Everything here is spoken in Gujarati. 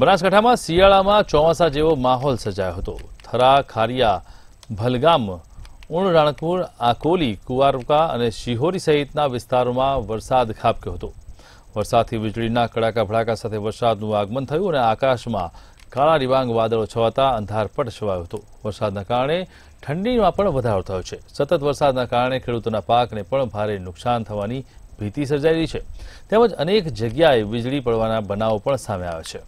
બનાસકાંઠામાં શિયાળામાં ચોમાસા જેવો માહોલ સર્જાયો હતો થરા ખારિયા ભલગામ ઉણ રાણકપુર આકોલી કુવારકા અને શિહોરી સહિતના વિસ્તારોમાં વરસાદ ખાબક્યો હતો વરસાદથી વીજળીના કડાકા ભડાકા સાથે વરસાદનું આગમન થયું અને આકાશમાં કાળા રીવાંગ વાદળો છવાતા અંધારપટ છવાયો હતો વરસાદના કારણે ઠંડીમાં પણ વધારો થયો છે સતત વરસાદના કારણે ખેડૂતોના પાકને પણ ભારે નુકસાન થવાની ભીતિ સર્જાયેલી છે તેમજ અનેક જગ્યાએ વીજળી પડવાના બનાવો પણ સામે આવ્યા છે